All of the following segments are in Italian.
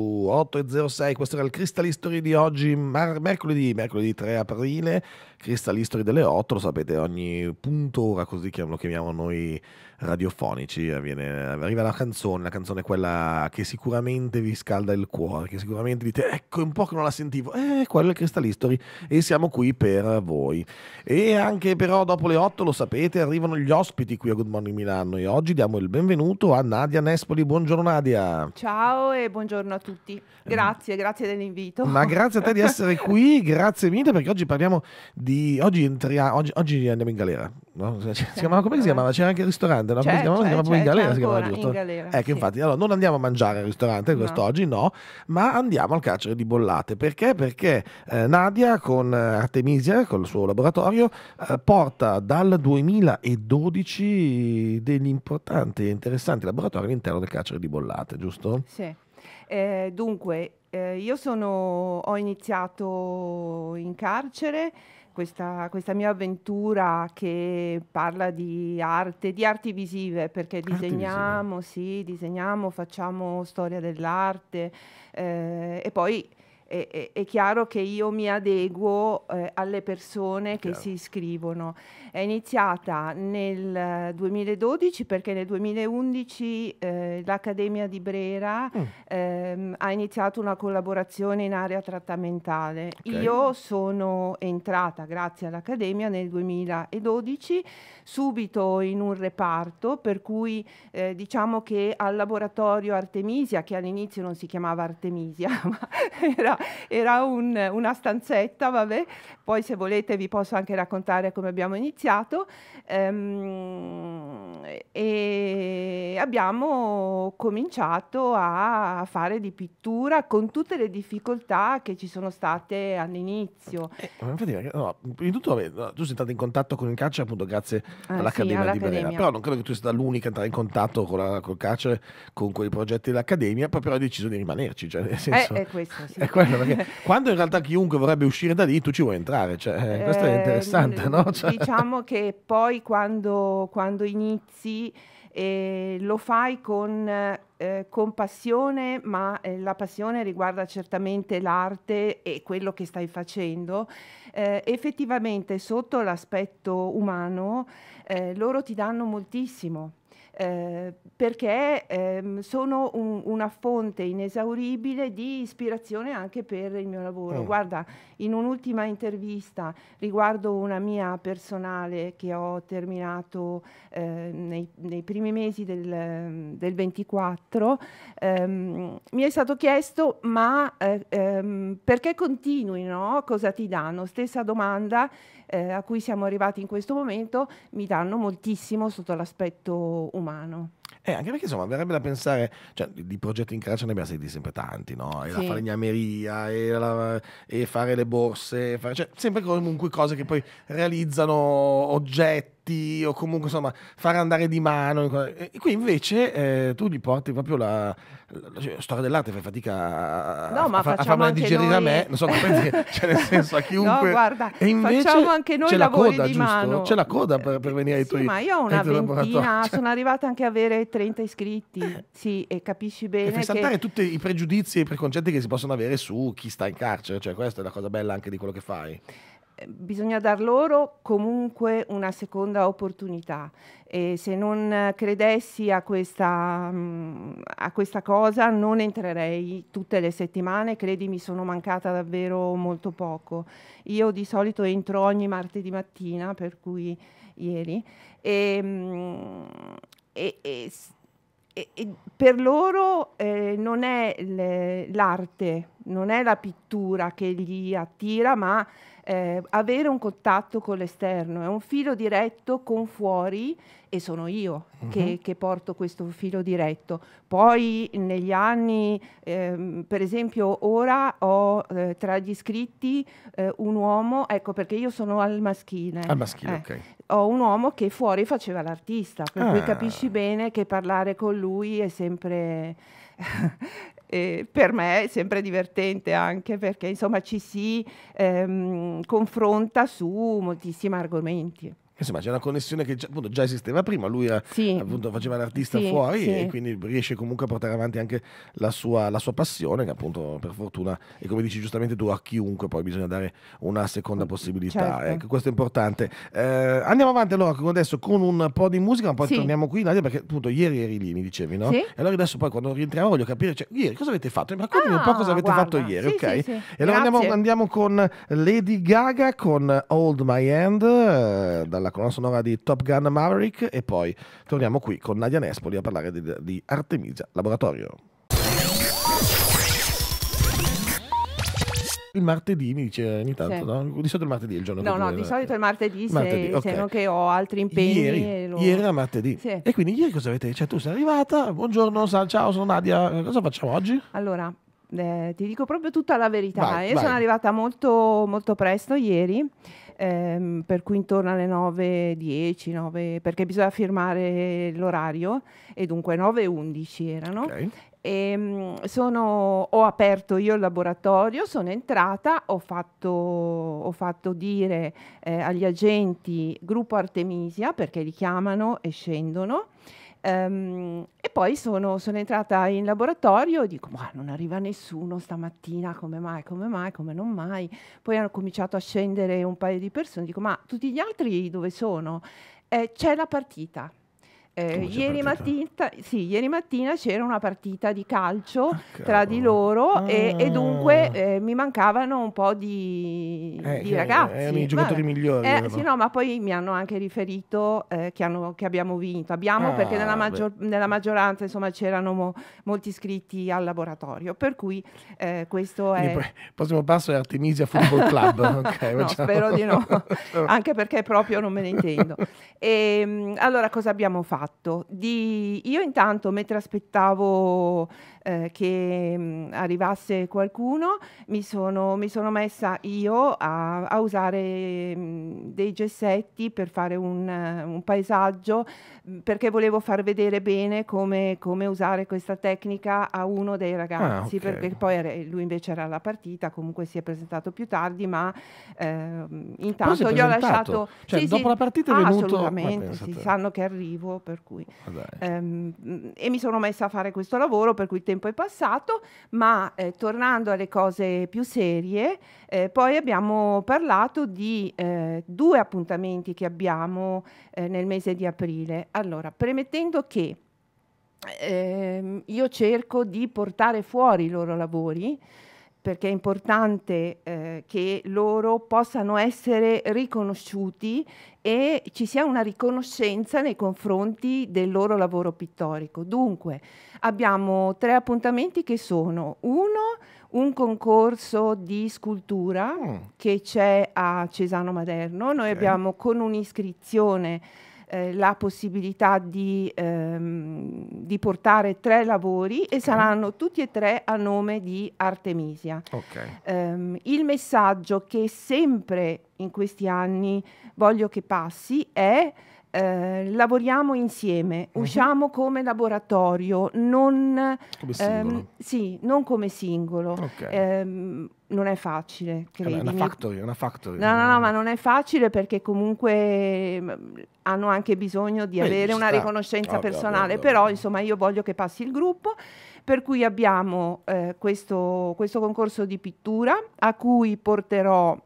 8.06, questo era il Crystal History di oggi, mercoledì, mercoledì 3 aprile, Crystal History delle 8, lo sapete, ogni punto ora così lo chiamiamo noi radiofonici, eh, Viene, arriva la canzone, la canzone quella che sicuramente vi scalda il cuore, che sicuramente dite ecco un po' che non la sentivo, eh, quello è il Crystal History e siamo qui per voi. E anche però dopo le 8 lo sapete, arrivano gli ospiti qui a Good Morning Milano e oggi diamo il benvenuto a Nadia Nespoli, buongiorno Nadia. Ciao e buongiorno buongiorno a tutti. Eh, grazie, grazie dell'invito. Ma grazie a te di essere qui, grazie mille perché oggi parliamo di... Oggi, entria... oggi, oggi andiamo in galera. No? Cioè, si chiamava, come si chiamava? C'era anche il ristorante, no? C'è, si certo, chiamava, si eh, chiamava in certo, galera. Si In galera, ecco, sì. infatti, allora non andiamo a mangiare al ristorante, quest'oggi no. no, ma andiamo al carcere di Bollate. Perché? Perché eh, Nadia con Artemisia, col suo laboratorio, eh, porta dal 2012 degli importanti e interessanti laboratori all'interno del carcere di Bollate, giusto? Sì. Eh, dunque, eh, io sono, ho iniziato in carcere questa, questa, mia avventura che parla di arte, di arti visive, perché disegniamo, visive. sì, disegniamo, facciamo storia dell'arte eh, e poi è, è, chiaro che io mi adeguo eh, alle persone che si iscrivono. È iniziata nel 2012 eh, perché nel 2011 eh, l'Accademia di Brera mm. ehm, ha iniziato una collaborazione in area trattamentale. Okay. Io sono entrata grazie all'Accademia nel 2012 subito in un reparto per cui eh, diciamo che al laboratorio Artemisia, che all'inizio non si chiamava Artemisia ma era era un, una stanzetta, vabbè. Poi se volete vi posso anche raccontare come abbiamo iniziato. Ehm, e abbiamo cominciato a fare di pittura con tutte le difficoltà che ci sono state all'inizio. Eh, infatti, no, prima di tutto, vabbè, tu sei stata in contatto con il carcere appunto grazie ah, all'Accademia sì, di Brera, però non credo che tu sia stata l'unica a entrare in contatto con, la, col carcere, con quei progetti dell'Accademia, proprio hai deciso di rimanerci. Cioè, nel eh, senso, eh, è questo, sì. È domanda, perché quando in realtà chiunque vorrebbe uscire da lì, tu ci vuoi entrare, cioè, eh, questo è ehm, interessante, no? Cioè... Diciamo che poi quando, quando inizi eh, lo fai con, eh, con passione, ma eh, la passione riguarda certamente l'arte e quello che stai facendo. Eh, effettivamente sotto l'aspetto umano loro ti danno moltissimo eh, perché ehm, sono un, una fonte inesauribile di ispirazione anche per il mio lavoro. Mm. Guarda, in un'ultima intervista riguardo una mia personale che ho terminato eh, nei, nei, primi mesi del, del 24, ehm, mi è stato chiesto ma eh, ehm, perché continui, no? cosa ti danno? Stessa domanda eh, a cui siamo arrivati in questo momento mi danno moltissimo sotto l'aspetto umano. Eh, anche perché insomma verrebbe da pensare, cioè di progetti in carcere ne abbiamo sentiti sempre tanti, no? E sì. la falegnameria, e, la, e, fare le borse, fare, cioè, sempre comunque cose che poi realizzano oggetti o comunque insomma far andare di mano. E qui invece eh, tu gli porti proprio la, la cioè, storia dell'arte fai fatica a, no, a, a farla digerire noi... a me, non so, pensi, cioè nel senso a chiunque. No, guarda, e invece facciamo anche noi c'è la coda, giusto? Mano. C'è la coda per, per eh, venire ai sì, tuoi Ma io ho una ventina, cioè sono arrivata anche a avere 30 iscritti, sì, e capisci bene E fai saltare che... tutti i pregiudizi e i preconcetti che si possono avere su chi sta in carcere, cioè questa è la cosa bella anche di quello che fai bisogna dar loro comunque una seconda opportunità. E se non credessi a questa, mm, a questa, cosa non entrerei tutte le settimane, credimi sono mancata davvero molto poco. Io di solito entro ogni martedì mattina, per cui ieri, e, mm, e, e e, e per loro eh, non è l'arte, non è la pittura che li attira, ma eh, avere un contatto con l'esterno, è un filo diretto con fuori e sono io uh-huh. che, mhm. che, porto questo filo diretto. Poi negli anni, ehm, per esempio ora ho eh, tra gli iscritti eh, un uomo, ecco perché io sono al maschile. Al maschile, eh, ok. Ho un uomo che fuori faceva l'artista, per ah. cui capisci bene che parlare con lui è sempre eh, per me è sempre divertente anche perché insomma ci si ehm, confronta su moltissimi argomenti insomma c'è una connessione che già, appunto, già esisteva prima, lui sì. appunto, faceva l'artista sì, fuori sì. e quindi riesce comunque a portare avanti anche la sua, la sua, passione che appunto per fortuna e come dici giustamente tu a chiunque poi bisogna dare una seconda possibilità, certo. ecco questo è importante. Eh, andiamo avanti allora adesso con un po' di musica, ma poi torniamo qui in Nadia perché appunto ieri eri lì mi dicevi no? E allora adesso poi quando rientriamo voglio capire cioè, ieri cosa avete fatto, mi raccontami ah, un po' ah, cosa avete guarda. fatto ieri, ok? E allora andiamo, andiamo, con Lady Gaga con Hold My Hand eh, dalla con la sonora di Top Gun Maverick e poi torniamo qui con Nadia Nespoli a parlare di, di Artemisia Laboratorio. il martedì mi dice ogni tanto, sì. no? Di solito il martedì è il giorno. No, no, di solito è il martedì, martedì se, okay. se no che ho altri impegni. Ieri, lo... ieri era martedì. Sì. E quindi ieri cosa avete? Cioè tu sei arrivata, buongiorno, ciao, sono Nadia, cosa facciamo oggi? Allora, eh, ti dico proprio tutta la verità. Vai, Io vai. sono arrivata molto, molto presto ieri ehm, per cui intorno alle 9.10, 9, perché bisogna firmare l'orario e dunque 9.11 erano. Okay. E, ehm, sono, ho aperto io il laboratorio, sono entrata, ho fatto, ho fatto dire eh, agli agenti gruppo Artemisia perché li chiamano e scendono. Um, e poi sono, sono, entrata in laboratorio e dico, ma non arriva nessuno stamattina, come mai, come mai, come non mai. Poi hanno cominciato a scendere un paio di persone, dico, ma tutti gli altri dove sono? Eh, c'è la partita. Eh, ieri, mattina, sì, ieri, mattina, c'era una partita di calcio ah, tra di loro ah. e, e, ah. dunque eh, mi mancavano un po' di, eh, di eh, ragazzi. Erano i giocatori Vabbè. migliori. Eh, sì, no, ma poi mi hanno anche riferito eh, che, hanno, che, abbiamo vinto. Abbiamo ah, perché nella, maggior, nella, maggioranza insomma, c'erano mo, molti iscritti al laboratorio. Per cui questo è... Il prossimo passo è Artemisia Football Club. okay, no, spero di no, anche perché proprio non me ne intendo. E, ehm, allora, cosa abbiamo fatto? fatto? Di... Io intanto, mentre aspettavo eh, che mh, mm, arrivasse qualcuno, mi sono, mi sono messa io a, a usare mh, mm, dei gessetti per fare un, un paesaggio, mh, mm, perché volevo far vedere bene come, come, usare questa tecnica a uno dei ah, ragazzi, ah, okay. perché poi era, lui invece era alla partita, comunque si è presentato più tardi, ma eh, intanto gli ho lasciato... Cioè, sì, dopo sì, la partita è ah, venuto... Assolutamente, ah, si sanno che arrivo per cui... Ah, ehm, e mi sono messa a fare questo lavoro, per cui il tempo è passato, ma eh, tornando alle cose più serie, eh, poi abbiamo parlato di eh, due appuntamenti che abbiamo eh, nel mese di aprile. Allora, premettendo che ehm, io cerco di portare fuori i loro lavori, perché è importante eh, che loro possano essere riconosciuti e ci sia una riconoscenza nei confronti del loro lavoro pittorico. Dunque, abbiamo tre appuntamenti che sono uno, un concorso di scultura mm. che c'è a Cesano Maderno, noi okay. abbiamo con un'iscrizione eh, la possibilità di, ehm, di, portare tre lavori e saranno tutti e tre a nome di Artemisia. Okay. Um, il messaggio che sempre in questi anni voglio che passi è eh, lavoriamo insieme, uh mhm. -huh. usciamo come laboratorio, non come singolo. Ehm, sì, non come singolo. Okay. Ehm, non è facile, credimi. È una factory, una factory. No, no, no, ma non è facile perché comunque mm, hanno anche bisogno di Beh, avere una riconoscenza ovvio, personale, ovvio, però insomma io voglio che passi il gruppo, per cui abbiamo eh, questo, questo concorso di pittura a cui porterò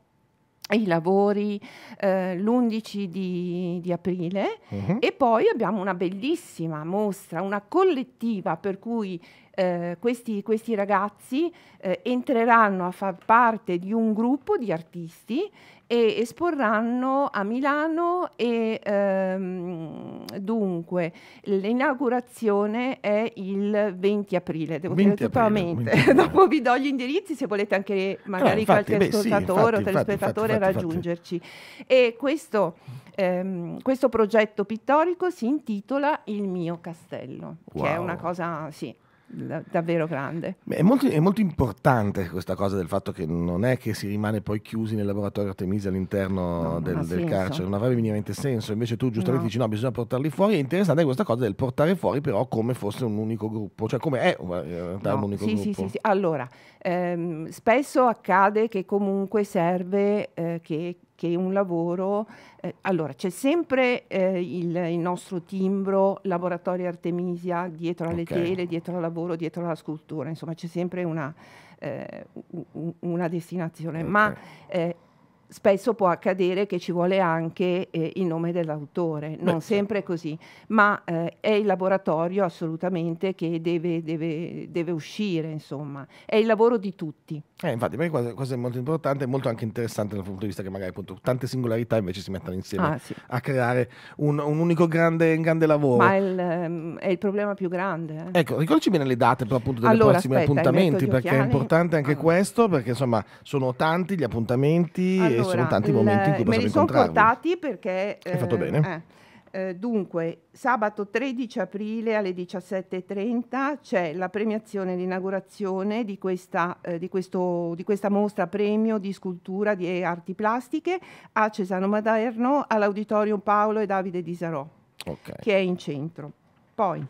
i lavori eh, l'11 di, di aprile uh mhm. -huh. e poi abbiamo una bellissima mostra, una collettiva per cui eh, questi, questi, ragazzi eh, entreranno a far parte di un gruppo di artisti e esporranno a Milano e ehm, dunque l'inaugurazione è il 20 aprile, devo 20 dire aprile, a mente, dopo vi do gli indirizzi se volete anche magari no, ah, infatti, qualche beh, ascoltatore sì, infatti, o telespettatore infatti, raggiungerci. E questo, ehm, questo, progetto pittorico si intitola Il mio castello, wow. che è una cosa... Sì, davvero grande. È molto, è molto, importante questa cosa del fatto che non è che si rimane poi chiusi nel laboratorio Artemisia all'interno no, del, del carcere, non avrebbe minimamente senso, invece tu giustamente no. dici no, bisogna portarli fuori, è interessante questa cosa del portare fuori però come fosse un unico gruppo, cioè come è eh, no, un unico sì, gruppo. Sì, sì, sì. Allora, ehm, spesso accade che comunque serve eh, che che un lavoro... Eh, allora, c'è sempre eh, il, il, nostro timbro laboratorio Artemisia dietro alle okay. tele, dietro al lavoro, dietro alla scultura, insomma c'è sempre una, eh, una destinazione, okay. ma eh, spesso può accadere che ci vuole anche eh, il nome dell'autore, non Beh, sempre sì. così, ma eh, è il laboratorio assolutamente che deve, deve, deve, uscire, insomma, è il lavoro di tutti. Eh, infatti, per me questo è molto importante è molto anche interessante dal punto di vista che magari appunto tante singolarità invece si mettono insieme ah, sì. a creare un, un unico grande, un grande, lavoro. Ma è il, ehm, è il problema più grande. Eh. Ecco, ricordici bene le date però appunto delle allora, prossime aspetta, appuntamenti perché occhiali. è importante anche allora. Ah. questo perché insomma sono tanti gli appuntamenti. Allora, allora, sono tanti i momenti in cui possiamo incontrarvi. Me li sono portati perché... Hai eh, fatto bene. Eh, eh, dunque, sabato 13 aprile alle 17.30 c'è la premiazione, l'inaugurazione di, eh, di, di questa, mostra premio di scultura di arti plastiche a Cesano Maderno all'Auditorium Paolo e Davide Disarò, okay. che è in centro. Poi,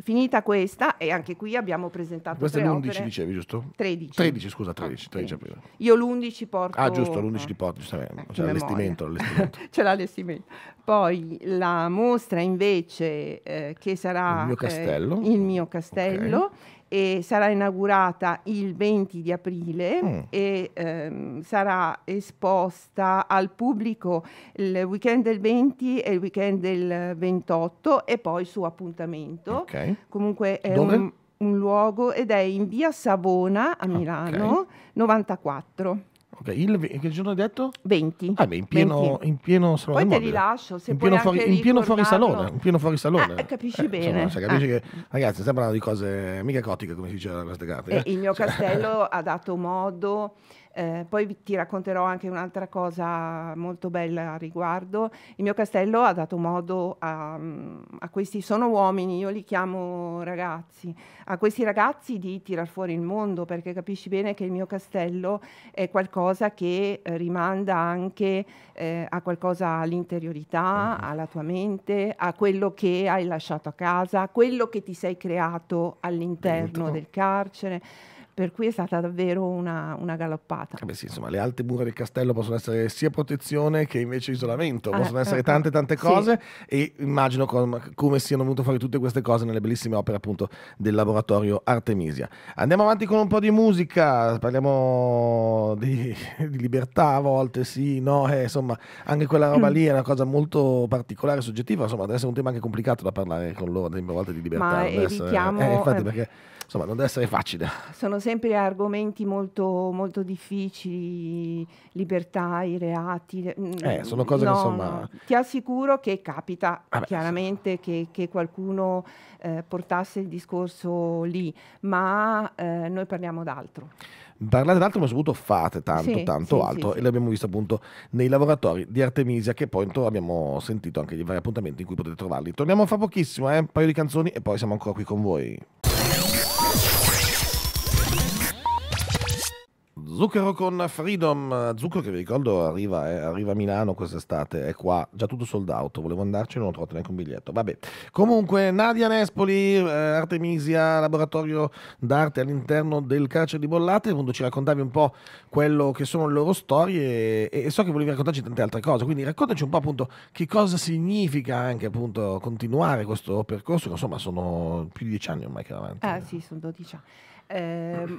Finita questa, e anche qui abbiamo presentato. Questo è l'11, dicevi, giusto? 13. 13, scusa, 13. 13 aprile. Io l'11 porto. Ah, giusto, l'11 li porto, giustamente. Eh, C'è l'allestimento. C'è l'allestimento. Poi la mostra invece eh, che sarà. Il mio castello. Eh, il mio castello. Okay e sarà inaugurata il 20 di aprile mm. e ehm, sarà esposta al pubblico il weekend del 20 e il weekend del 28 e poi su appuntamento. Okay. Comunque è un, un luogo ed è in via Savona a ah, Milano okay. 94. Okay, il, che giorno hai detto? 20. Ah, beh, in pieno, 20. in pieno salone. Poi te mobile. li lascio, se in pieno, fuori, in pieno fuori salone. In pieno fuori salone. Ah, capisci eh, bene. Insomma, cioè, capisci ah. che, ragazzi, stiamo parlando di cose mica cotiche, come si diceva da queste carte. Eh? eh. il mio cioè. castello ha dato modo eh, poi ti racconterò anche un'altra cosa molto bella a riguardo. Il mio castello ha dato modo a, a questi, sono uomini, io li chiamo ragazzi, a questi ragazzi di tirar fuori il mondo, perché capisci bene che il mio castello è qualcosa che eh, rimanda anche eh, a qualcosa all'interiorità, mm-hmm. alla tua mente, a quello che hai lasciato a casa, a quello che ti sei creato all'interno del carcere per cui è stata davvero una, una galoppata. Eh beh, sì, insomma, le alte mura del castello possono essere sia protezione che invece isolamento, eh, possono essere ecco. tante tante cose sì. e immagino com- come siano venute fuori tutte queste cose nelle bellissime opere appunto del laboratorio Artemisia. Andiamo avanti con un po' di musica, parliamo di, di libertà a volte, sì, no, eh, insomma, anche quella roba mm. lì è una cosa molto particolare, soggettiva, insomma, deve essere un tema anche complicato da parlare con loro, a volte di libertà. Ma adesso, evitiamo... Eh, infatti, eh, perché insomma non deve essere facile. Sono sempre argomenti molto, molto difficili, libertà, i reati. Mm, eh, sono cose no, che insomma... No. Ti assicuro che capita ah beh, chiaramente che, che, qualcuno eh, portasse il discorso lì, ma eh, noi parliamo d'altro. Parlate d'altro, ma soprattutto fate tanto, sì, tanto sì, altro. Sì, e l'abbiamo visto appunto nei laboratori di Artemisia, che poi abbiamo sentito anche gli vari appuntamenti in cui potete trovarli. Torniamo fra pochissimo, eh? un paio di canzoni e poi siamo ancora qui con voi. Zucchero con Freedom, Zucchero che vi ricordo arriva, eh, arriva, a Milano quest'estate, è qua, già tutto sold out, volevo andarci non ho trovato neanche un biglietto, vabbè. Comunque Nadia Nespoli, eh, Artemisia, laboratorio d'arte all'interno del carcere di Bollate, appunto ci raccontavi un po' quello che sono le loro storie e, e, so che volevi raccontarci tante altre cose, quindi raccontaci un po' appunto che cosa significa anche appunto continuare questo percorso, insomma sono più di dieci anni ormai che avanti. Ah sì, sono dodici anni. Eh,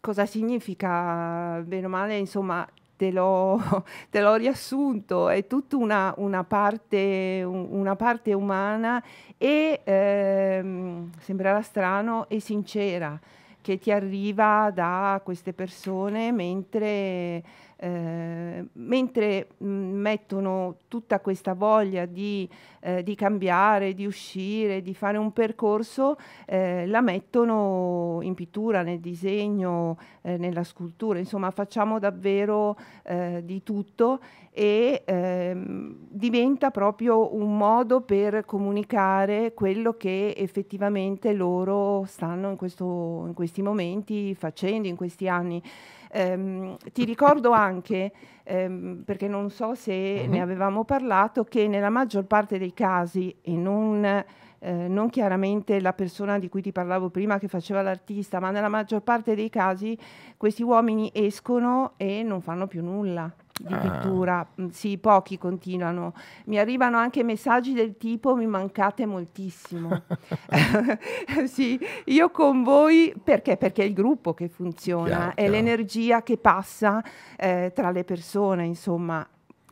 cosa significa, bene o male, insomma, te l'ho, te l'ho riassunto, è tutta una, una, parte, una parte, umana e, ehm, sembrerà strano, e sincera che ti arriva da queste persone mentre eh, mentre mh, mm, mettono tutta questa voglia di, eh, di, cambiare, di uscire, di fare un percorso, eh, la mettono in pittura, nel disegno, eh, nella scultura, insomma facciamo davvero eh, di tutto e ehm, diventa proprio un modo per comunicare quello che effettivamente loro stanno in, questo, in questi momenti facendo, in questi anni. Ehm, ti ricordo anche, ehm, perché non so se uh -huh. ne avevamo parlato, che nella maggior parte dei casi in un eh, non chiaramente la persona di cui ti parlavo prima che faceva l'artista, ma nella maggior parte dei casi questi uomini escono e non fanno più nulla di ah. pittura. Mm, sì, pochi continuano. Mi arrivano anche messaggi del tipo mi mancate moltissimo. sì, io con voi perché? Perché è il gruppo che funziona, chiaro, è l'energia che passa eh, tra le persone, insomma,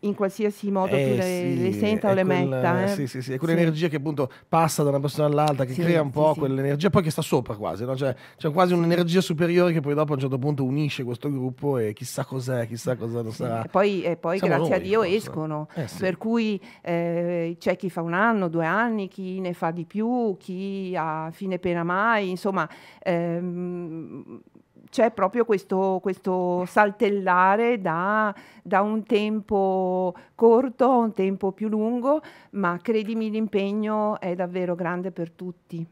in qualsiasi modo eh, tu le, sì, le senta o le quel, metta. Eh? Sì, sì, sì, è quell'energia sì. che appunto passa da una persona all'altra, che sì, crea un po' quell'energia, poi che sta sopra quasi, no? cioè, c'è quasi un'energia superiore che poi dopo a un certo punto unisce questo gruppo e chissà cos'è, chissà cosa non sarà. E poi, e poi grazie noi, a Dio forse. escono, eh, per cui eh, c'è chi fa un anno, due anni, chi ne fa di più, chi a fine pena mai, insomma... Ehm, c'è proprio questo, questo saltellare da, da, un tempo corto a un tempo più lungo, ma credimi l'impegno è davvero grande per tutti.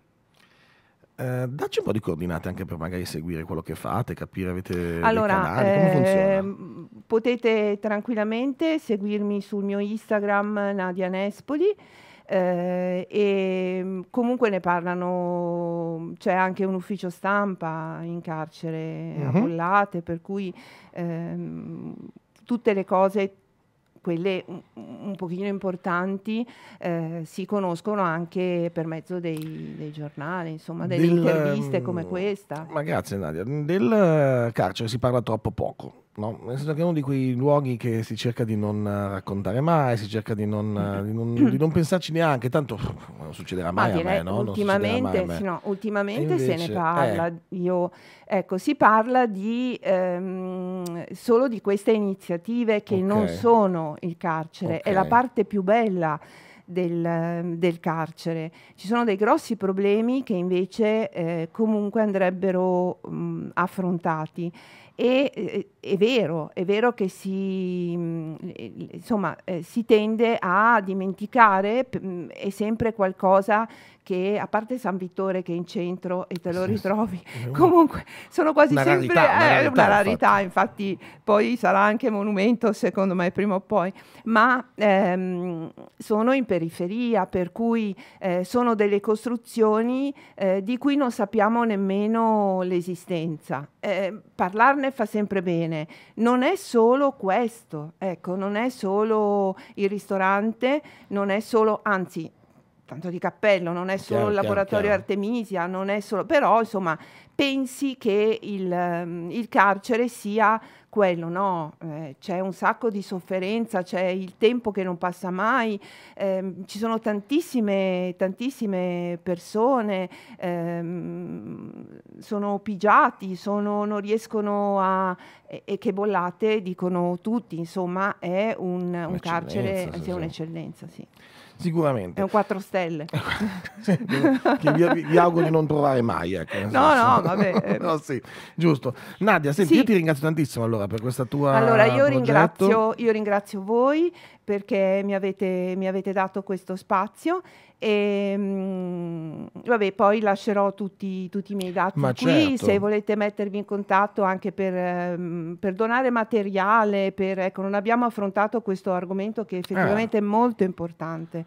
Eh, dacci un po' di coordinate anche per magari seguire quello che fate, capire avete allora, canali, come eh, funziona? Potete tranquillamente seguirmi sul mio Instagram Nadia Nespoli eh, e ehm, comunque ne parlano, c'è anche un ufficio stampa in carcere uh-huh. a mhm. Bollate, per cui ehm, tutte le cose quelle un, un pochino importanti eh, si conoscono anche per mezzo dei, dei giornali, insomma, delle del, interviste come mm, questa. Ma grazie Nadia. Del eh, carcere si parla troppo poco No? Nel senso che è uno di quei luoghi che si cerca di non eh, raccontare mai, si cerca di non, eh, di non, di non pensarci neanche, tanto non succederà mai Ma a me. No? Ultimamente, mai a me. no, ultimamente invece, se ne eh. parla. Eh. Io, ecco, si parla di, ehm, solo di queste iniziative che okay. non sono il carcere, okay. è la parte più bella. Del, del, carcere. Ci sono dei grossi problemi che invece eh, comunque andrebbero mh, affrontati e eh, è vero, è vero che si, mm, eh, insomma, eh, si tende a dimenticare, mm, è sempre qualcosa che, a parte San Vittore che è in centro e te lo ritrovi, comunque sono quasi una sempre rarità, eh, una rarità, una rarità infatti. poi sarà anche monumento secondo me prima o poi, ma ehm, sono in periferia, per cui eh, sono delle costruzioni eh, di cui non sappiamo nemmeno l'esistenza. Eh, parlarne fa sempre bene bene. Non è solo questo, ecco, non è solo il ristorante, non è solo, anzi, tanto di cappello, non è solo chiaro, il laboratorio chiaro. Artemisia, non è solo, però insomma pensi che il, ehm, il carcere sia quello, no? Eh, c'è un sacco di sofferenza, c'è il tempo che non passa mai, ehm, ci sono tantissime, tantissime persone, ehm, sono pigiati, sono, non riescono a... E, e, che bollate dicono tutti, insomma è un, un carcere, sì, un'eccellenza, sì. Sicuramente. È un 4 stelle. che vi, vi, auguro di non trovare mai. Ecco, no, senso. no, vabbè. no, sì, giusto. Nadia, senti, sì. io ti ringrazio tantissimo allora per questa tua... Allora, io, ringrazio, io ringrazio, voi perché mi avete, mi avete dato questo spazio e ehm, mh, vabbè, poi lascerò tutti, tutti, i miei dati Ma qui certo. se volete mettervi in contatto anche per, mh, ehm, per donare materiale. Per, ecco, non abbiamo affrontato questo argomento che effettivamente eh. è molto importante.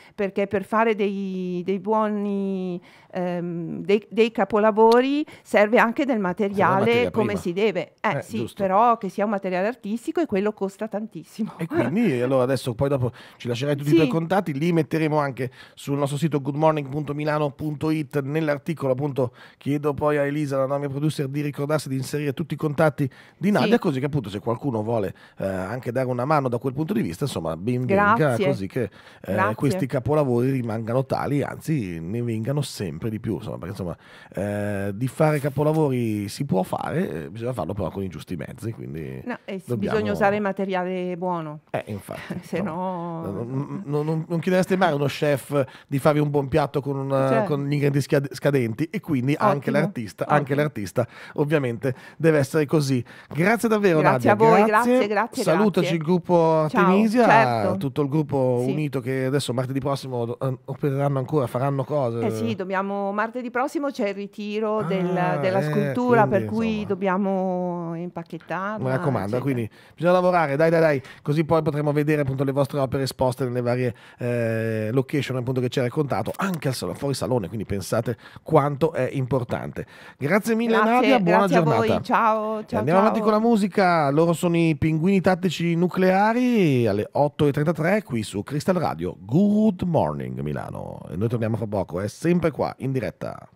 perché per fare dei, dei buoni ehm, dei, dei, capolavori serve anche del materiale come prima. si deve. Eh, eh, sì, giusto. però che sia un materiale artistico e quello costa tantissimo. E quindi allora adesso poi dopo ci lascerai tutti sì. i tuoi contatti, li metteremo anche sul nostro sito goodmorning.milano.it nell'articolo appunto chiedo poi a Elisa, la mia producer, di ricordarsi di inserire tutti i contatti di Nadia, sì. così che appunto se qualcuno vuole eh, anche dare una mano da quel punto di vista, insomma, ben venga così che eh, questi capolavori capolavori rimangano tali, anzi ne vengano sempre di più, insomma, perché insomma eh, di fare capolavori si può fare, eh, bisogna farlo però con i giusti mezzi, quindi no, eh, dobbiamo... bisogna usare materiale buono. Eh, infatti. Se no... no non, non, non, chiedereste mai a uno chef di farvi un buon piatto con, una, cioè... Certo. con gli ingredienti scadenti e quindi anche l'artista, anche l'artista, ovviamente deve essere così. Grazie davvero grazie Nadia. Grazie a voi, grazie, grazie, grazie Salutaci grazie. il gruppo Artemisia, certo. tutto il gruppo sì. unito che adesso martedì prossimo prossimo ehm, opereranno ancora, faranno cose. Eh sì, dobbiamo, martedì prossimo c'è il ritiro ah, del, della eh, scultura, quindi, per cui insomma. dobbiamo impacchettare. Mi raccomando, eccetera. quindi bisogna lavorare, dai, dai, dai, così poi potremo vedere appunto le vostre opere esposte nelle varie eh, location appunto che ci hai raccontato, anche al salone, fuori salone, quindi pensate quanto è importante. Grazie mille grazie, Nadia, buona giornata. a voi, ciao, ciao. Andiamo avanti con la musica, loro sono i pinguini tattici nucleari alle 8.33 qui su Crystal Radio. Good Good Morning Milano. E noi torniamo fra poco, è sempre qua in diretta.